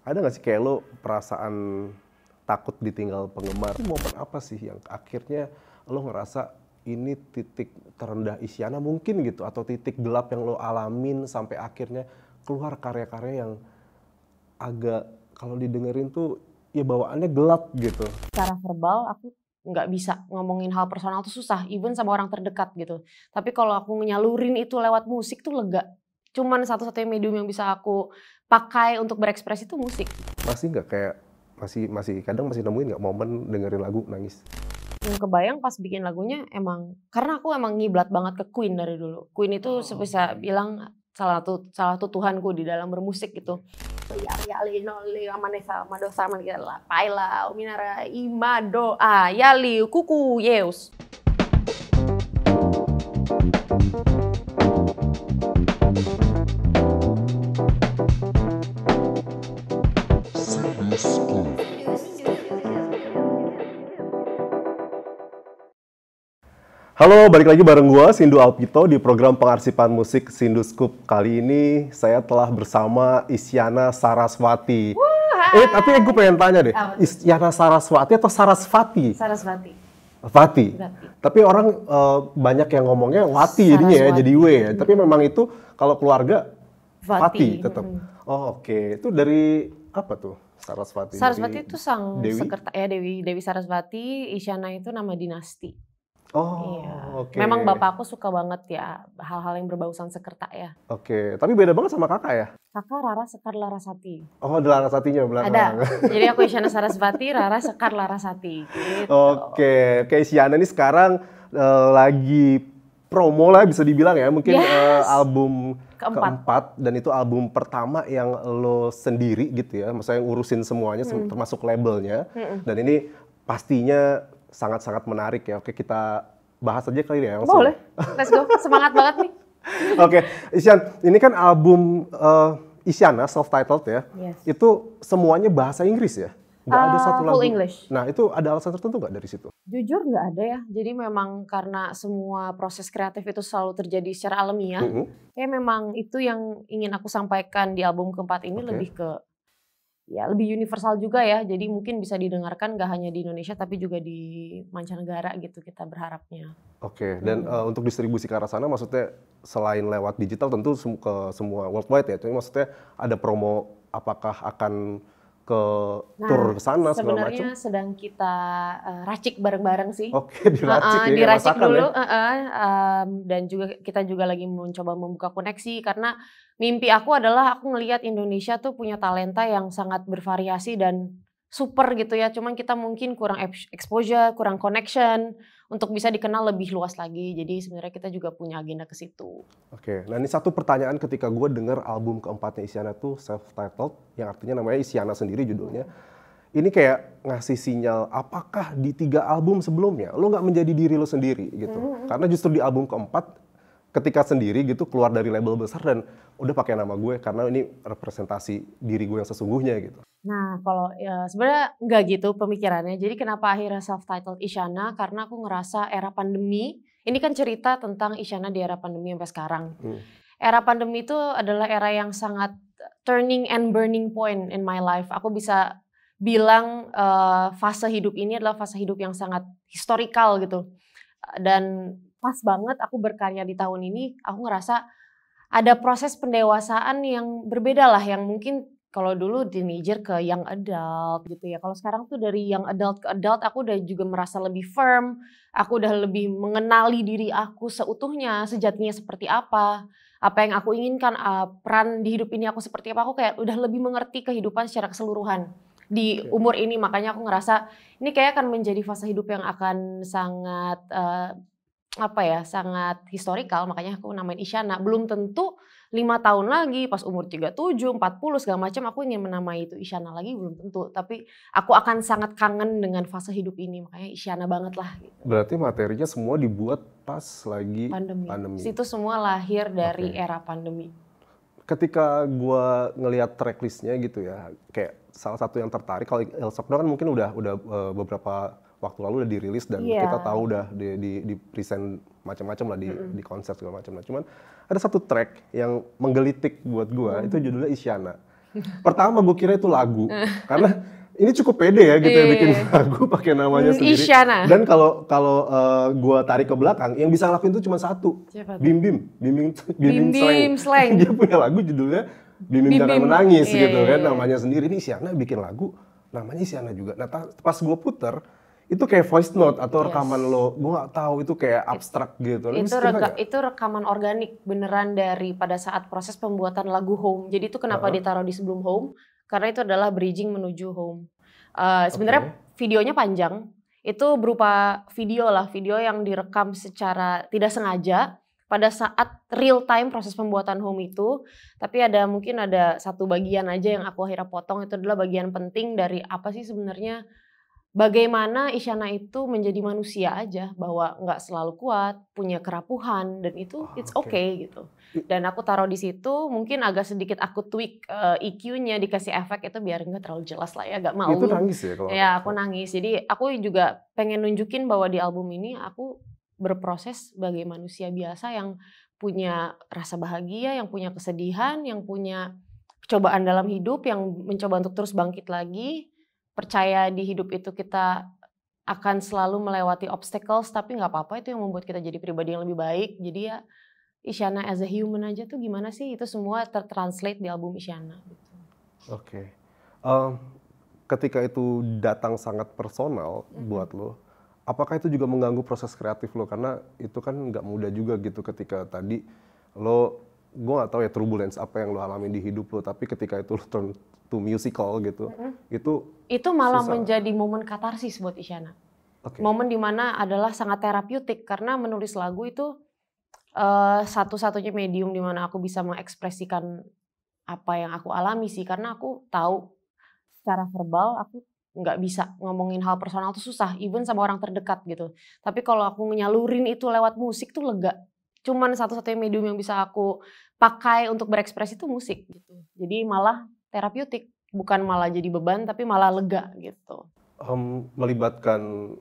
Ada nggak sih kayak lo perasaan takut ditinggal penggemar? Momen apa sih yang akhirnya lo ngerasa ini titik terendah Isyana mungkin gitu atau titik gelap yang lo alamin sampai akhirnya keluar karya-karya yang agak kalau didengerin tuh ya bawaannya gelap gitu. Secara verbal aku nggak bisa ngomongin hal personal tuh susah, even sama orang terdekat gitu. Tapi kalau aku menyalurin itu lewat musik tuh lega cuman satu-satunya medium yang bisa aku pakai untuk berekspresi itu musik. Masih nggak kayak masih masih kadang masih nemuin nggak momen dengerin lagu nangis? Yang kebayang pas bikin lagunya emang karena aku emang ngiblat banget ke Queen dari dulu. Queen itu oh. sebisa bilang salah satu salah satu Tuhanku di dalam bermusik gitu. Ya ya li amanesa sama paila uminara imado ayali kuku yeus. Halo, balik lagi bareng gue, Sindu Alpito, di program pengarsipan musik Sindu Scoop. Kali ini saya telah bersama Isyana Saraswati. Woo, eh, tapi gue pengen tanya deh, oh. Isyana Saraswati atau Sarasvati? Sarasvati. Vati. Vati. Tapi orang uh, banyak yang ngomongnya Wati jadinya ya, jadi W ya. Tapi memang itu kalau keluarga Vati, Vati tetap. Hmm. Oh, oke. Okay. Itu dari apa tuh Sarasvati? Sarasvati itu sang Dewi? sekretaris ya Dewi Dewi Sarasvati, Isyana itu nama dinasti. Oh, iya. oke. Okay. Memang bapakku suka banget ya hal-hal yang berbau sang sekerta ya. Oke, okay. tapi beda banget sama kakak ya? Kakak Rara Sekar Larasati. Oh, ada Larasatinya belakang. Ada. Jadi aku Isyana Sarasvati, Rara Sekar Larasati. Gitu. Oke, okay. kayak Isyana ini sekarang uh, lagi promo lah bisa dibilang ya mungkin yes. uh, album keempat. keempat dan itu album pertama yang lo sendiri gitu ya maksudnya yang urusin semuanya hmm. termasuk labelnya hmm. dan ini pastinya sangat-sangat menarik ya oke kita bahas aja kali ya langsung. boleh let's go semangat banget nih oke Isyan ini kan album uh, Isyana self titled ya yes. itu semuanya bahasa Inggris ya nggak uh, ada ah, satu lagu. Nah itu ada alasan tertentu nggak dari situ? Jujur nggak ada ya. Jadi memang karena semua proses kreatif itu selalu terjadi secara alamiah. Mm -hmm. Kayak memang itu yang ingin aku sampaikan di album keempat ini okay. lebih ke ya lebih universal juga ya. Jadi mungkin bisa didengarkan nggak hanya di Indonesia tapi juga di mancanegara gitu kita berharapnya. Oke. Okay. Gitu. Dan hmm. uh, untuk distribusi ke arah sana maksudnya selain lewat digital tentu ke semua worldwide ya. Tapi maksudnya ada promo apakah akan ke nah, tur ke sana segala macam. Sebenarnya sedang kita uh, racik bareng-bareng sih. Oke, okay, diracik uh, uh, ya, diracik dulu ya. uh, uh, um, dan juga kita juga lagi mencoba membuka koneksi karena mimpi aku adalah aku ngelihat Indonesia tuh punya talenta yang sangat bervariasi dan super gitu ya, cuman kita mungkin kurang exposure, kurang connection untuk bisa dikenal lebih luas lagi. Jadi sebenarnya kita juga punya agenda ke situ. Oke, nah ini satu pertanyaan ketika gue dengar album keempatnya Isyana tuh self-titled, yang artinya namanya Isyana sendiri judulnya. Ini kayak ngasih sinyal apakah di tiga album sebelumnya lo nggak menjadi diri lo sendiri gitu. -hmm. Karena justru di album keempat ketika sendiri gitu keluar dari label besar dan udah pakai nama gue karena ini representasi diri gue yang sesungguhnya gitu. Nah kalau ya, sebenarnya nggak gitu pemikirannya. Jadi kenapa akhirnya self titled Isyana? Karena aku ngerasa era pandemi ini kan cerita tentang Isyana di era pandemi sampai sekarang. Hmm. Era pandemi itu adalah era yang sangat turning and burning point in my life. Aku bisa bilang uh, fase hidup ini adalah fase hidup yang sangat historikal gitu dan pas banget aku berkarya di tahun ini, aku ngerasa ada proses pendewasaan yang berbeda lah yang mungkin kalau dulu teenager ke yang adult gitu ya. Kalau sekarang tuh dari yang adult ke adult aku udah juga merasa lebih firm. Aku udah lebih mengenali diri aku seutuhnya, sejatinya seperti apa. Apa yang aku inginkan, ah, peran di hidup ini aku seperti apa. Aku kayak udah lebih mengerti kehidupan secara keseluruhan di umur ini. Makanya aku ngerasa ini kayak akan menjadi fase hidup yang akan sangat uh, apa ya sangat historikal makanya aku namain Isyana belum tentu lima tahun lagi pas umur 37, 40 segala macam aku ingin menamai itu Isyana lagi belum tentu tapi aku akan sangat kangen dengan fase hidup ini makanya Isyana banget lah gitu. Berarti materinya semua dibuat pas lagi pandemi. pandemi. Itu semua lahir dari okay. era pandemi. Ketika gua ngelihat tracklistnya gitu ya kayak salah satu yang tertarik kalau El kan mungkin udah udah eh, beberapa waktu lalu udah dirilis dan yeah. kita tahu udah di, di, di present macam-macam lah di, mm -hmm. di konser segala macam lah. Cuman ada satu track yang menggelitik buat gua, mm. itu judulnya Isyana. Pertama gua kira itu lagu karena ini cukup pede ya gitu ya iya, bikin iya, iya. lagu pakai namanya mm, sendiri. Isyana. Dan kalau kalau uh, gua tarik ke belakang, yang bisa ngelakuin itu cuma satu. Bim Bim, Bim Bim, Bim Bim, Bim Slang. Dia punya lagu judulnya Bim Bim, Jangan Menangis yeah, gitu kan namanya sendiri. Ini Isyana bikin lagu namanya Isyana juga. Nah pas gue puter, itu kayak voice note atau rekaman yes. lo gue gak tahu itu kayak abstrak gitu lo itu reka, itu rekaman organik beneran dari pada saat proses pembuatan lagu home jadi itu kenapa uh -huh. ditaruh di sebelum home karena itu adalah bridging menuju home uh, sebenarnya okay. videonya panjang itu berupa video lah video yang direkam secara tidak sengaja pada saat real time proses pembuatan home itu tapi ada mungkin ada satu bagian aja yang aku akhirnya potong itu adalah bagian penting dari apa sih sebenarnya bagaimana Isyana itu menjadi manusia aja bahwa nggak selalu kuat, punya kerapuhan dan itu oh, it's okay. okay gitu. Dan aku taruh di situ mungkin agak sedikit aku tweak uh, eh, EQ-nya dikasih efek itu biar nggak terlalu jelas lah ya, nggak mau. Itu nangis ya kalau. Ya aku nangis. Jadi aku juga pengen nunjukin bahwa di album ini aku berproses sebagai manusia biasa yang punya rasa bahagia, yang punya kesedihan, yang punya cobaan dalam hidup, yang mencoba untuk terus bangkit lagi, percaya di hidup itu kita akan selalu melewati obstacles tapi nggak apa-apa itu yang membuat kita jadi pribadi yang lebih baik jadi ya Isyana as a human aja tuh gimana sih itu semua tertranslate di album Isyana gitu. Oke. Okay. Um, ketika itu datang sangat personal mm-hmm. buat lo, apakah itu juga mengganggu proses kreatif lo karena itu kan nggak mudah juga gitu ketika tadi lo gue gak tau ya turbulence apa yang lo alami di hidup lo tapi ketika itu lo turn to musical gitu. Mm-hmm. Itu itu malah susah. menjadi momen katarsis buat Isyana. Okay. Momen dimana adalah sangat terapeutik karena menulis lagu itu uh, satu-satunya medium dimana aku bisa mengekspresikan apa yang aku alami sih karena aku tahu secara verbal aku nggak bisa ngomongin hal personal tuh susah even sama orang terdekat gitu tapi kalau aku nyalurin itu lewat musik tuh lega cuman satu-satunya medium yang bisa aku pakai untuk berekspresi itu musik gitu jadi malah terapeutik, bukan malah jadi beban tapi malah lega gitu. Um, melibatkan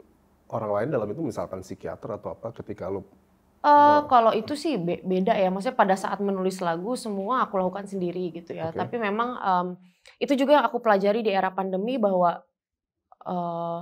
orang lain dalam itu misalkan psikiater atau apa ketika lo Uh, eh, kalau itu sih be beda ya, maksudnya pada saat menulis lagu semua aku lakukan sendiri gitu ya. Okay. Tapi memang um, itu juga yang aku pelajari di era pandemi bahwa eh,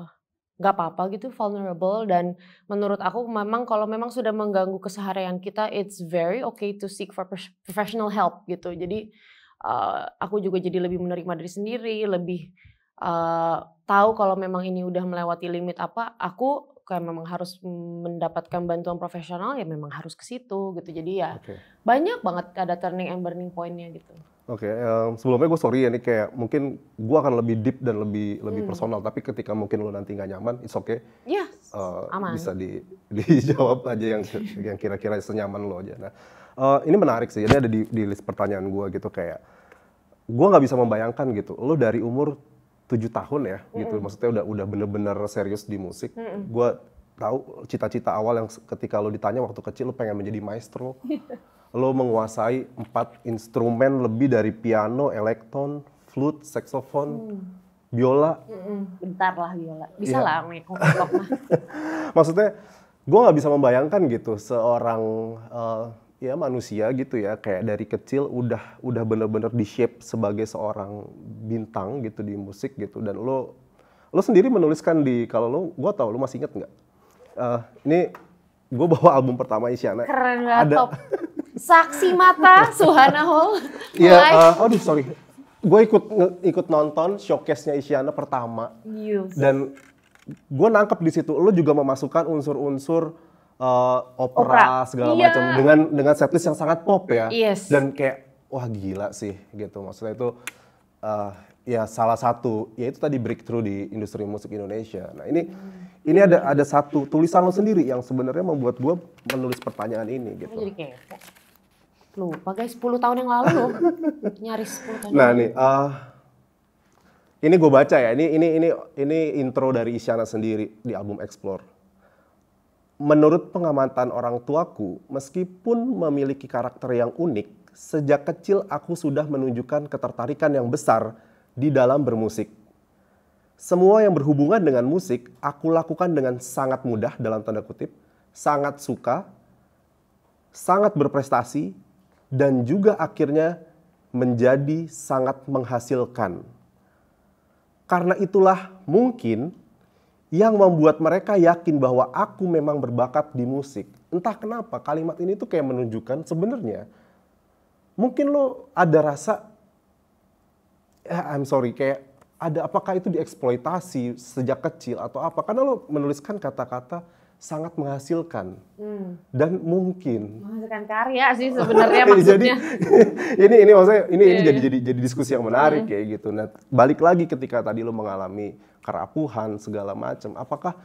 nggak uh, apa-apa gitu vulnerable dan menurut aku memang kalau memang sudah mengganggu keseharian kita, it's very okay to seek for professional help gitu. Jadi Eh, aku juga jadi lebih menerima diri sendiri lebih uh, tahu kalau memang ini udah melewati limit apa aku kayak memang harus mendapatkan bantuan profesional ya memang harus ke situ gitu jadi ya okay. banyak banget ada turning and burning pointnya gitu Oke, okay, um, sebelumnya gue sorry ya nih kayak mungkin gue akan lebih deep dan lebih lebih hmm. personal, tapi ketika mungkin lo nanti nggak nyaman, it's okay. Yes, iya, uh, aman. Bisa di, dijawab aja yang yang kira-kira senyaman lo aja. Nah, uh, ini menarik sih. Ini ada di, di list pertanyaan gue gitu kayak gue nggak bisa membayangkan gitu. Lo dari umur tujuh tahun ya mm hmm gitu, maksudnya udah udah bener-bener serius di musik. Mm hmm Gue tahu cita-cita awal yang ketika lo ditanya waktu kecil lo pengen menjadi maestro. Iya. lo menguasai empat instrumen lebih dari piano, elektron, flute, saxophone, mm biola. mm bentar lah biola. Bisa yeah. lah Maksudnya gue nggak bisa membayangkan gitu seorang uh, ya manusia gitu ya kayak dari kecil udah udah bener-bener di shape sebagai seorang bintang gitu di musik gitu dan lo lo sendiri menuliskan di kalau lo gue tau lo masih inget nggak uh, ini gue bawa album pertama Isyana keren gak ada top. saksi mata Suhana Hall iya yeah, uh, aduh sorry gue ikut ikut nonton showcase-nya Isyana pertama yes. dan gue nangkep di situ lo juga memasukkan unsur-unsur uh, opera, opera segala iya. macam dengan dengan setlist yang sangat pop ya. Yes. Dan kayak wah gila sih gitu. Maksudnya itu uh, ya salah satu yaitu tadi breakthrough di industri musik Indonesia. Nah, ini hmm. ini ada ada satu tulisan lo sendiri yang sebenarnya membuat gue menulis pertanyaan ini gitu. Jadi kayak lupa guys 10 tahun yang lalu nyaris 10 tahun. Nah, nih uh, ini gue baca ya. Ini ini ini ini intro dari Isyana sendiri di album Explore menurut pengamatan orang tuaku, meskipun memiliki karakter yang unik, sejak kecil aku sudah menunjukkan ketertarikan yang besar di dalam bermusik. Semua yang berhubungan dengan musik, aku lakukan dengan sangat mudah dalam tanda kutip, sangat suka, sangat berprestasi, dan juga akhirnya menjadi sangat menghasilkan. Karena itulah mungkin yang membuat mereka yakin bahwa aku memang berbakat di musik. Entah kenapa kalimat ini tuh kayak menunjukkan sebenarnya mungkin lo ada rasa eh, I'm sorry kayak ada apakah itu dieksploitasi sejak kecil atau apa karena lo menuliskan kata-kata sangat menghasilkan hmm. dan mungkin menghasilkan karya sih sebenarnya maksudnya jadi, ini ini maksudnya ini yeah, ini iya, jadi iya. jadi jadi diskusi yang menarik yeah. ya gitu nah balik lagi ketika tadi lo mengalami kerapuhan segala macam. Apakah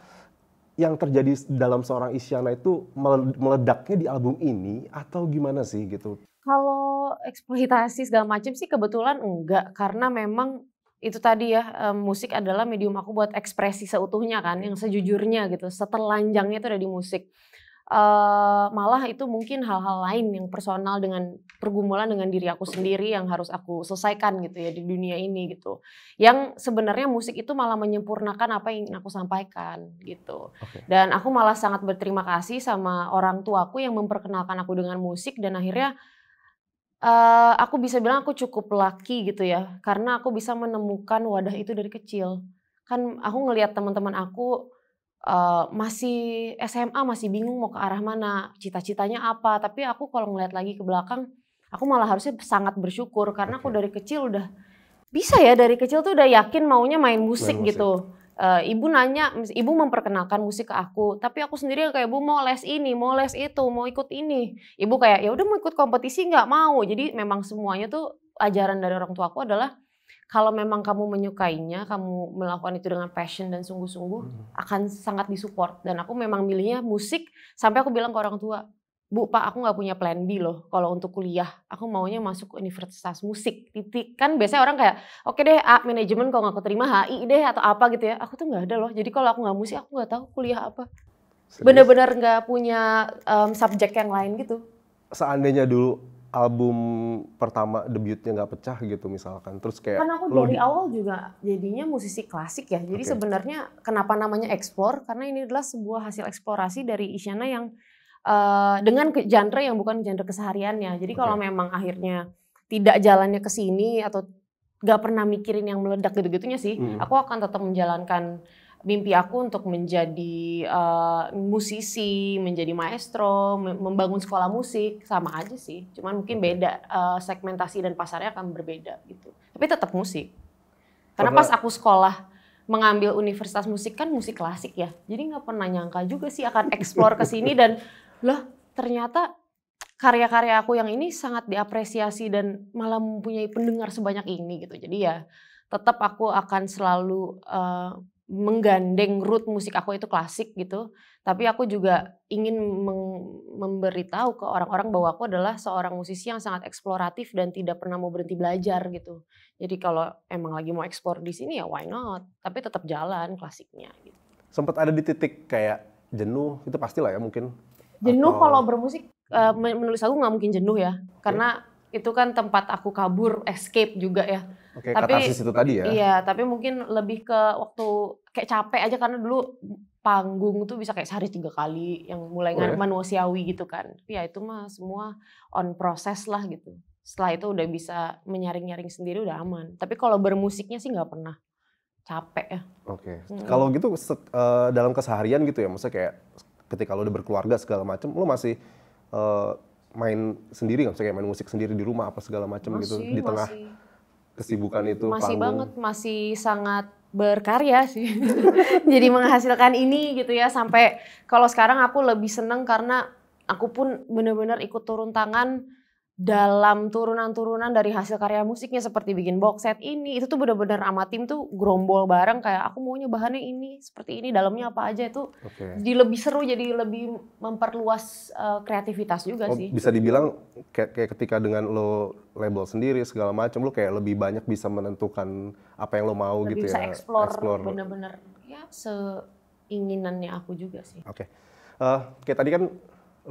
yang terjadi dalam seorang Isyana itu meledaknya di album ini atau gimana sih gitu? Kalau eksploitasi segala macam sih kebetulan enggak karena memang itu tadi ya musik adalah medium aku buat ekspresi seutuhnya kan yang sejujurnya gitu setelanjangnya itu ada di musik uh, malah itu mungkin hal-hal lain yang personal dengan pergumulan dengan diri aku sendiri yang harus aku selesaikan gitu ya di dunia ini gitu. Yang sebenarnya musik itu malah menyempurnakan apa yang ingin aku sampaikan gitu. Okay. Dan aku malah sangat berterima kasih sama orang tuaku yang memperkenalkan aku dengan musik dan akhirnya Uh, aku bisa bilang aku cukup laki gitu ya karena aku bisa menemukan wadah itu dari kecil kan aku ngelihat teman-teman aku Eh, masih SMA masih bingung mau ke arah mana, cita-citanya apa. Tapi aku kalau ngeliat lagi ke belakang, aku malah harusnya sangat bersyukur karena aku dari kecil udah bisa ya dari kecil tuh udah yakin maunya main musik, main musik. gitu. Uh, ibu nanya, ibu memperkenalkan musik ke aku, tapi aku sendiri kayak bu mau les ini, mau les itu, mau ikut ini. Ibu kayak ya udah mau ikut kompetisi nggak mau. Jadi memang semuanya tuh ajaran dari orang tua aku adalah kalau memang kamu menyukainya, kamu melakukan itu dengan passion dan sungguh-sungguh, hmm. akan sangat disupport. Dan aku memang milihnya musik sampai aku bilang ke orang tua, Bu, Pak, aku nggak punya plan B loh kalau untuk kuliah. Aku maunya masuk universitas musik. Titik. Kan biasanya orang kayak, oke okay deh, A, manajemen kalau nggak aku terima HI deh atau apa gitu ya. Aku tuh nggak ada loh. Jadi kalau aku nggak musik, aku nggak tahu kuliah apa. Bener-bener nggak punya um, subjek yang lain gitu. Seandainya dulu album pertama debutnya nggak pecah gitu misalkan terus kayak karena aku dari awal juga jadinya musisi klasik ya jadi okay. sebenarnya kenapa namanya explore karena ini adalah sebuah hasil eksplorasi dari Isyana yang uh, dengan genre yang bukan genre kesehariannya jadi okay. kalau memang akhirnya tidak jalannya ke sini atau gak pernah mikirin yang meledak gitu-gitunya sih hmm. aku akan tetap menjalankan mimpi aku untuk menjadi uh, musisi, menjadi maestro, membangun sekolah musik sama aja sih. Cuman mungkin beda uh, segmentasi dan pasarnya akan berbeda gitu. Tapi tetap musik. Karena pas aku sekolah mengambil universitas musik kan musik klasik ya. Jadi nggak pernah nyangka juga sih akan eksplor ke sini dan loh ternyata karya-karya aku yang ini sangat diapresiasi dan malah mempunyai pendengar sebanyak ini gitu. Jadi ya tetap aku akan selalu uh, menggandeng root musik aku itu klasik gitu. Tapi aku juga ingin memberitahu ke orang-orang bahwa aku adalah seorang musisi yang sangat eksploratif dan tidak pernah mau berhenti belajar gitu. Jadi kalau emang lagi mau eksplor di sini ya why not? Tapi tetap jalan klasiknya gitu. Sempat ada di titik kayak jenuh itu pastilah ya mungkin. Jenuh Atau... kalau bermusik eh, menulis aku nggak mungkin jenuh ya. Karena itu kan tempat aku kabur, escape juga ya Oke, okay, tapi itu tadi ya. Iya, tapi mungkin lebih ke waktu kayak capek aja karena dulu panggung tuh bisa kayak sehari tiga kali yang mulai oh, manusiawi gitu kan. Tapi ya itu mah semua on proses lah gitu. Setelah itu udah bisa menyaring-nyaring sendiri udah aman. Tapi kalau bermusiknya sih nggak pernah capek ya. Oke. Okay. Hmm. Kalau gitu uh, dalam keseharian gitu ya, maksudnya kayak ketika lo udah berkeluarga segala macam, lo masih uh, main sendiri nggak? Maksudnya kayak main musik sendiri di rumah apa segala macam gitu di tengah kesibukan itu masih panggung. banget masih sangat berkarya sih jadi menghasilkan ini gitu ya sampai kalau sekarang aku lebih seneng karena aku pun benar-benar ikut turun tangan dalam turunan-turunan dari hasil karya musiknya seperti bikin box set ini itu tuh bener-bener sama tim tuh gerombol bareng kayak aku maunya bahannya ini seperti ini dalamnya apa aja itu okay. jadi lebih seru jadi lebih memperluas uh, kreativitas juga oh, sih bisa dibilang kayak, kayak ketika dengan lo label sendiri segala macam lo kayak lebih banyak bisa menentukan apa yang lo mau lebih gitu bisa ya explore, explore bener-bener ya seinginannya aku juga sih oke okay. uh, eh, kayak tadi kan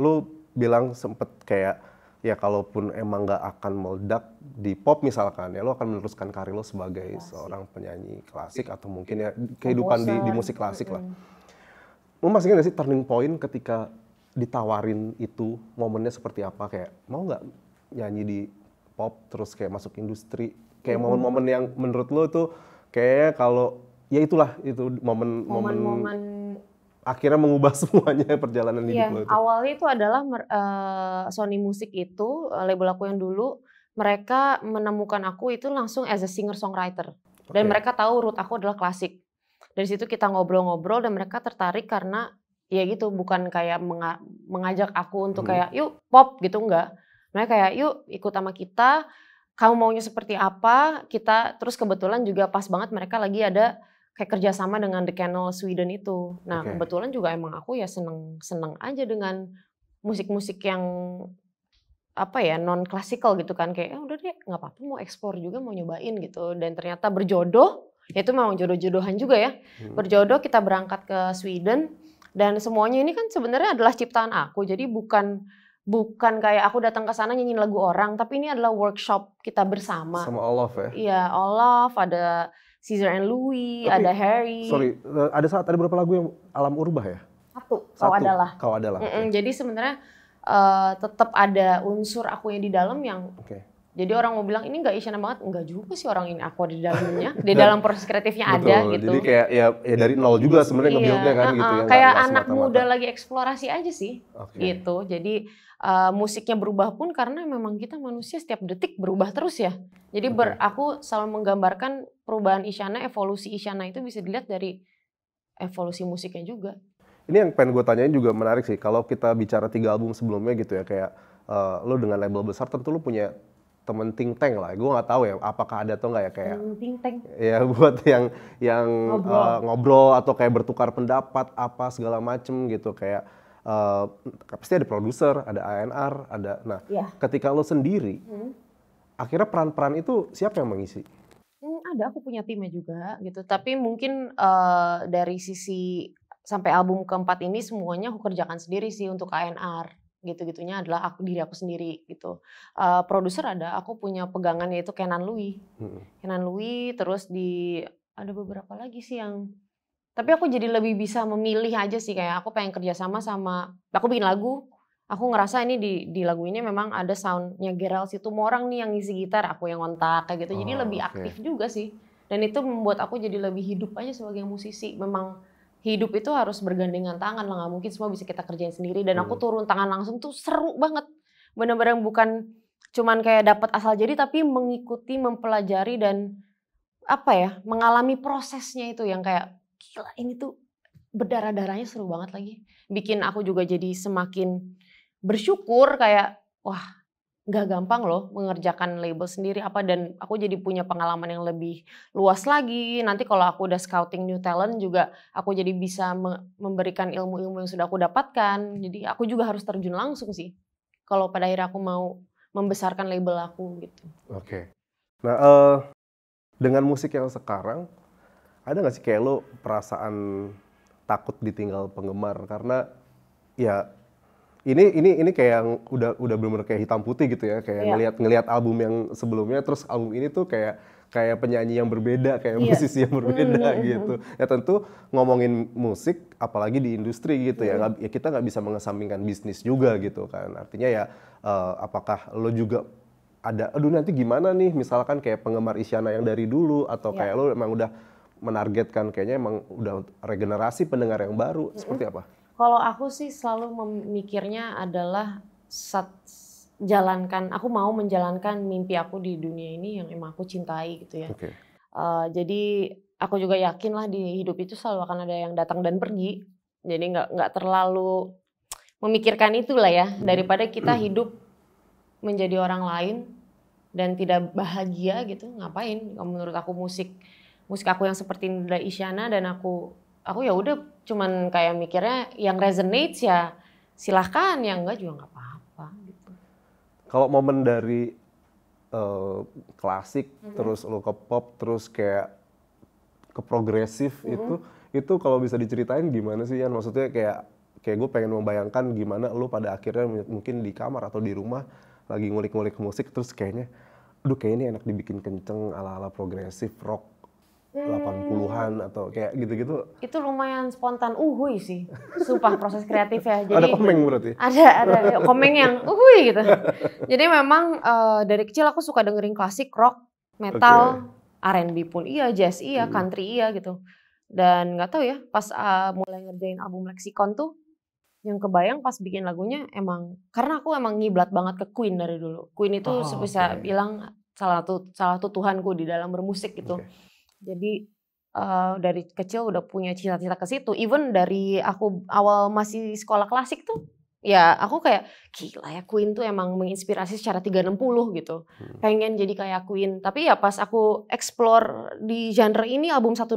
lo bilang sempet kayak ya kalaupun emang nggak akan meledak di pop misalkan ya lo akan meneruskan karir lo sebagai klasik. seorang penyanyi klasik atau mungkin ya kehidupan di, di musik klasik mm lah. Lo masih nggak sih turning point ketika ditawarin itu momennya seperti apa kayak mau nggak nyanyi di pop terus kayak masuk industri kayak momen-momen yang menurut lo tuh kayak kalau ya itulah itu momen-momen akhirnya mengubah semuanya perjalanan iya, hidup yeah, lo itu? Awalnya itu adalah uh, Sony Music itu eh, label aku yang dulu mereka menemukan aku itu langsung as a singer songwriter okay. dan mereka tahu root aku adalah klasik. Dari situ kita ngobrol-ngobrol dan mereka tertarik karena ya gitu bukan kayak menga mengajak aku untuk hmm. kayak yuk pop gitu enggak. Mereka kayak yuk ikut sama kita, kamu maunya seperti apa? Kita terus kebetulan juga pas banget mereka lagi ada kayak kerjasama dengan The Kennel Sweden itu. Nah okay. kebetulan juga emang aku ya seneng seneng aja dengan musik-musik yang apa ya non klasikal gitu kan kayak eh, udah deh nggak apa-apa mau ekspor juga mau nyobain gitu dan ternyata berjodoh itu memang jodoh-jodohan juga ya hmm. berjodoh kita berangkat ke Sweden dan semuanya ini kan sebenarnya adalah ciptaan aku jadi bukan bukan kayak aku datang ke sana nyanyiin lagu orang, tapi ini adalah workshop kita bersama. Sama Olaf ya? Iya, Olaf, ada Caesar and Louis, tapi, ada Harry. Sorry, eh, ada saat ada berapa lagu yang alam urbah ya? Satu, Satu. kau adalah. Kau adalah. Mm -mm, okay. Jadi sebenarnya uh, tetap ada unsur aku yang di dalam yang okay. Jadi orang mau bilang ini nggak Isyana banget, nggak juga sih orang ini aku ada di dalamnya, di dalam proses kreatifnya ada gitu. Jadi kayak ya, ya dari nol juga sebenarnya iya, kan uh, gitu ya. Kayak anak muda lagi eksplorasi aja sih, okay. gitu. Jadi uh, musiknya berubah pun karena memang kita manusia setiap detik berubah terus ya. Jadi okay. ber, aku selalu menggambarkan perubahan Isyana, evolusi Isyana itu bisa dilihat dari evolusi musiknya juga. Ini yang pengen gue tanyain juga menarik sih. Kalau kita bicara tiga album sebelumnya gitu ya, kayak uh, lo dengan label besar tentu lo punya temen think tank lah. Gue nggak tahu ya apakah ada atau nggak ya kayak hmm, think tank. Ya buat yang yang ngobrol. Uh, ngobrol atau kayak bertukar pendapat apa segala macem gitu kayak uh, pasti ada produser, ada ANR, ada nah yeah. ketika lo sendiri hmm. akhirnya peran-peran itu siapa yang mengisi? Hmm, ada aku punya timnya juga gitu. Tapi mungkin uh, dari sisi sampai album keempat ini semuanya aku kerjakan sendiri sih untuk ANR gitu-gitunya adalah aku diri aku sendiri gitu. Uh, Produser ada, aku punya pegangan itu Kenan Louis. Hmm. Kenan Louis terus di ada beberapa lagi sih yang tapi aku jadi lebih bisa memilih aja sih kayak aku pengen kerjasama sama aku bikin lagu aku ngerasa ini di di lagu ini memang ada soundnya Gerald situ orang nih yang ngisi gitar aku yang ngontak kayak gitu jadi oh, lebih okay. aktif juga sih dan itu membuat aku jadi lebih hidup aja sebagai musisi memang hidup itu harus bergandengan tangan lah nggak mungkin semua bisa kita kerjain sendiri dan aku turun tangan langsung tuh seru banget bener-bener bukan cuman kayak dapat asal jadi tapi mengikuti mempelajari dan apa ya mengalami prosesnya itu yang kayak gila ini tuh berdarah-darahnya seru banget lagi bikin aku juga jadi semakin bersyukur kayak wah nggak gampang loh mengerjakan label sendiri apa dan aku jadi punya pengalaman yang lebih luas lagi. Nanti kalau aku udah scouting new talent juga aku jadi bisa memberikan ilmu-ilmu yang sudah aku dapatkan. Jadi aku juga harus terjun langsung sih. Kalau pada akhirnya aku mau membesarkan label aku gitu. Oke. Okay. Nah, uh, dengan musik yang sekarang ada nggak sih kayak lo perasaan takut ditinggal penggemar karena ya ini ini ini kayak yang udah udah belum kayak hitam putih gitu ya kayak yeah. ngelihat ngelihat album yang sebelumnya terus album ini tuh kayak kayak penyanyi yang berbeda kayak yeah. musisi yang berbeda mm-hmm, mm-hmm. gitu ya tentu ngomongin musik apalagi di industri gitu mm-hmm. ya, iya. ya kita nggak bisa mengesampingkan bisnis juga gitu kan artinya ya uh, apakah lo juga ada aduh nanti gimana nih misalkan kayak penggemar Isyana yang dari dulu atau yeah. kayak lo emang udah menargetkan kayaknya emang udah regenerasi pendengar yang baru mm-hmm. seperti apa? Kalau aku sih selalu memikirnya adalah saat jalankan, aku mau menjalankan mimpi aku di dunia ini yang emang aku cintai gitu ya. Okay. Uh, eh, jadi aku juga yakin lah di hidup itu selalu akan ada yang datang dan pergi. Jadi nggak nggak terlalu memikirkan itulah ya hmm. daripada kita hmm. hidup menjadi orang lain dan tidak bahagia gitu ngapain menurut aku musik musik aku yang seperti Indra Isyana dan aku aku ya udah cuman kayak mikirnya yang resonates ya silahkan yang enggak juga nggak apa-apa gitu. Kalau momen dari uh, klasik mm-hmm. terus lo ke pop terus kayak ke progresif mm-hmm. itu itu kalau bisa diceritain gimana sih Yan? Maksudnya kayak kayak gue pengen membayangkan gimana lo pada akhirnya mungkin di kamar atau di rumah lagi ngulik-ngulik musik terus kayaknya aduh kayaknya ini enak dibikin kenceng ala-ala progresif rock hmm. 80-an atau kayak gitu-gitu. Itu lumayan spontan uhuy sih. Sumpah proses kreatif ya. Jadi ada komeng berarti. Ada ada ya, komeng yang uhuy gitu. Jadi memang uh, dari kecil aku suka dengerin klasik rock, metal, okay. R&B pun iya, jazz iya, hmm. country iya gitu. Dan nggak tahu ya, pas uh, mulai ngerjain album Lexicon tuh yang kebayang pas bikin lagunya emang karena aku emang ngiblat banget ke Queen dari dulu. Queen itu oh, bisa okay. bilang salah satu salah satu Tuhanku di dalam bermusik gitu. Okay jadi uh, dari kecil udah punya cita-cita ke situ. Even dari aku awal masih sekolah klasik tuh ya aku kayak gila ya Queen tuh emang menginspirasi secara 360 gitu. Hmm. Pengen jadi kayak Queen. Tapi ya pas aku explore di genre ini album 1 2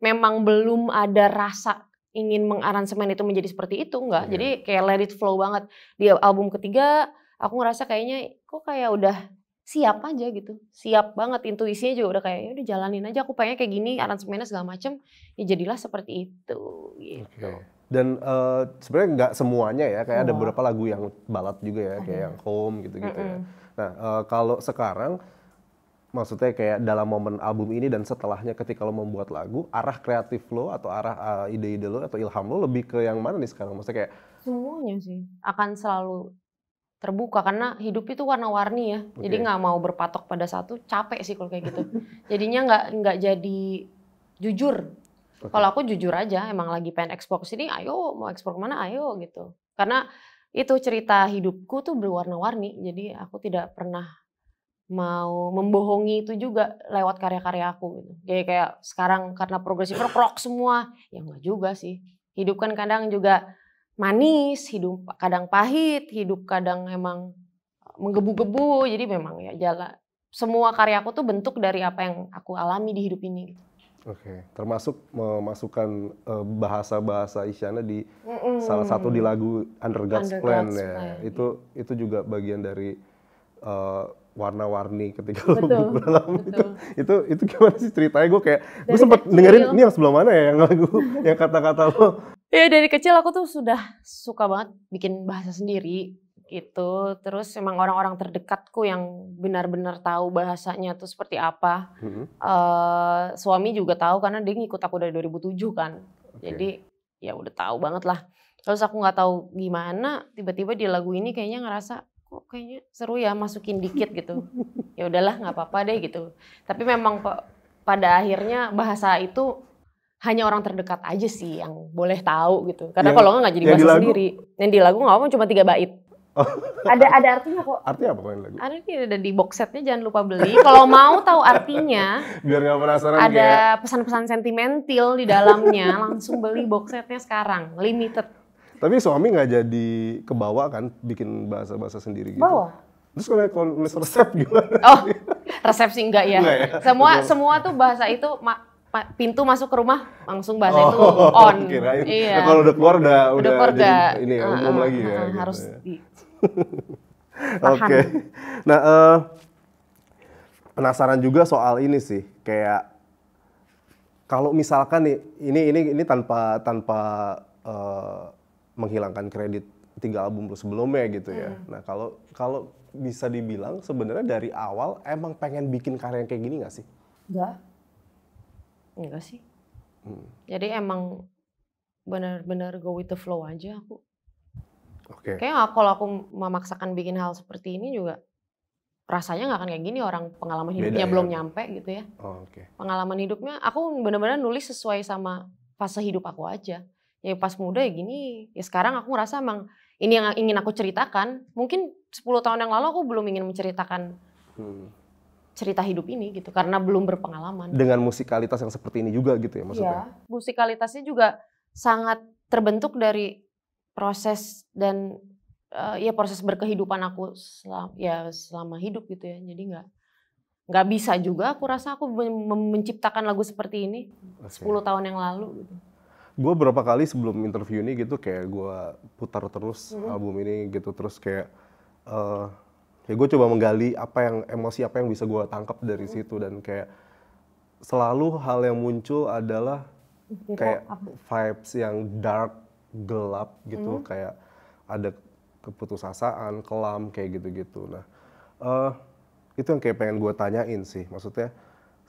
memang belum ada rasa ingin mengaransemen itu menjadi seperti itu enggak. Hmm. Iya. Jadi kayak let it flow banget. Di album ketiga aku ngerasa kayaknya kok kayak udah siap aja gitu siap banget intuisinya juga udah kayak ya udah jalanin aja aku pengen kayak gini iya. aransemennya segala macem ya jadilah seperti itu gitu okay. dan uh, sebenarnya nggak semuanya ya kayak oh. ada beberapa lagu yang balat juga ya kayak yang home gitu gitu mm -hmm. ya nah uh, kalau sekarang maksudnya kayak dalam momen album ini dan setelahnya ketika lo membuat lagu arah kreatif lo atau arah ide ide -ide lo atau ilham lo lebih ke yang mana nih sekarang maksudnya kayak semuanya sih akan selalu terbuka karena hidup itu warna-warni ya okay. jadi nggak mau berpatok pada satu capek sih kalau kayak gitu jadinya nggak nggak jadi jujur okay. kalau aku jujur aja emang lagi pengen ekspor ke sini ayo mau ekspor kemana ayo gitu karena itu cerita hidupku tuh berwarna-warni jadi aku tidak pernah mau membohongi itu juga lewat karya-karya aku gitu jadi kayak sekarang karena progresif rock, rock semua ya nggak juga sih hidup kan kadang juga manis, hidup kadang pahit, hidup kadang emang eh, menggebu-gebu. Jadi memang ya jalan semua karya aku tuh bentuk dari apa yang aku alami di hidup ini. Oke, termasuk memasukkan eh, bahasa-bahasa Isyana di mm, hmm salah satu di lagu Under God's, Under Plan, God's ya. Plan Itu iya. itu juga bagian dari uh, warna-warni ketika betul, lo dalam itu, itu itu gimana sih ceritanya gue kayak gue sempet dengerin ini yang sebelum mana ya yang lagu yang kata-kata lo ya dari kecil aku tuh sudah suka banget bikin bahasa sendiri gitu. Terus emang orang-orang terdekatku yang benar-benar tahu bahasanya tuh seperti apa. Mm-hmm. Uh, suami juga tahu karena dia ngikut aku dari 2007 kan. Okay. Jadi ya udah tahu banget lah. Terus aku nggak tahu gimana tiba-tiba di lagu ini kayaknya ngerasa kok kayaknya seru ya masukin dikit gitu. ya udahlah nggak apa-apa deh gitu. Tapi memang pada akhirnya bahasa itu hanya orang terdekat aja sih yang boleh tahu gitu. Karena kalau nggak jadi bahasa sendiri. Yang di lagu nggak apa cuma tiga bait. Oh. ada ada artinya kok. Artinya apa main lagu? ada di box setnya jangan lupa beli. Kalau mau tahu artinya, biar nggak penasaran. Ada pesan-pesan sentimental di dalamnya, langsung beli box setnya sekarang, limited. Tapi suami nggak jadi kebawa kan bikin bahasa-bahasa sendiri gitu. Bawa. Terus kalau kalau resep gimana? Oh, resep sih enggak ya. Enggak ya? Semua Betul. semua tuh bahasa itu pintu masuk ke rumah langsung bahasa oh, itu oh, on. Kirain. Iya. Nah, kalau udah keluar udah udah, udah jadi ini uh, umum uh, lagi ya. Uh, gitu harus ya. di Oke. Okay. Nah, uh, penasaran juga soal ini sih, kayak kalau misalkan nih ini ini ini tanpa tanpa uh, menghilangkan kredit tiga album sebelumnya gitu ya. Hmm. Nah, kalau kalau bisa dibilang sebenarnya dari awal emang pengen bikin karya yang kayak gini gak sih? Enggak enggak sih hmm. jadi emang benar-benar go with the flow aja aku okay. kayaknya kalau aku memaksakan bikin hal seperti ini juga rasanya nggak akan kayak gini orang pengalaman hidupnya ya? belum nyampe gitu ya oh, okay. pengalaman hidupnya aku benar-benar nulis sesuai sama fase hidup aku aja ya pas muda ya gini ya sekarang aku ngerasa emang ini yang ingin aku ceritakan mungkin 10 tahun yang lalu aku belum ingin menceritakan hmm cerita hidup ini gitu karena belum berpengalaman. Dengan musikalitas yang seperti ini juga gitu ya maksudnya. ya, musikalitasnya juga sangat terbentuk dari proses dan uh, ya proses berkehidupan aku selama, ya selama hidup gitu ya. Jadi nggak nggak bisa juga aku rasa aku menciptakan lagu seperti ini okay. 10 tahun yang lalu gitu gue berapa kali sebelum interview ini gitu kayak gue putar terus mm -hmm. album ini gitu terus kayak uh, ya gue coba menggali apa yang emosi apa yang bisa gue tangkap dari hmm. situ dan kayak selalu hal yang muncul adalah kayak vibes yang dark gelap gitu hmm. kayak ada keputusasaan kelam kayak gitu-gitu nah uh, itu yang kayak pengen gue tanyain sih maksudnya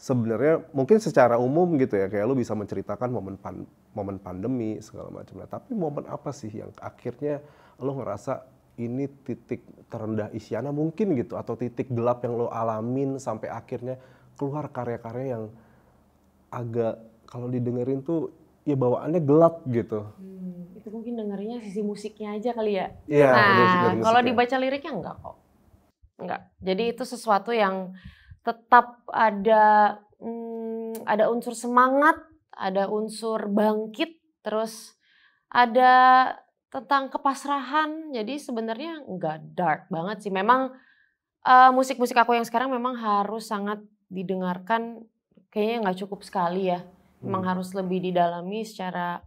sebenarnya mungkin secara umum gitu ya kayak lu bisa menceritakan momen pan, momen pandemi segala macam nah tapi momen apa sih yang akhirnya lo ngerasa ini titik terendah Isyana mungkin gitu atau titik gelap yang lo alamin sampai akhirnya keluar karya-karya yang agak kalau didengerin tuh ya bawaannya gelap gitu. Hmm, itu mungkin dengerinnya sisi musiknya aja kali ya. Iya. Nah, kalau dibaca liriknya enggak kok. Enggak. Jadi itu sesuatu yang tetap ada hmm, ada unsur semangat, ada unsur bangkit, terus ada tentang kepasrahan. Jadi sebenarnya nggak dark banget sih. Memang eh, musik-musik uh, aku yang sekarang memang harus sangat didengarkan. Kayaknya nggak cukup sekali ya. Memang hmm. harus lebih didalami secara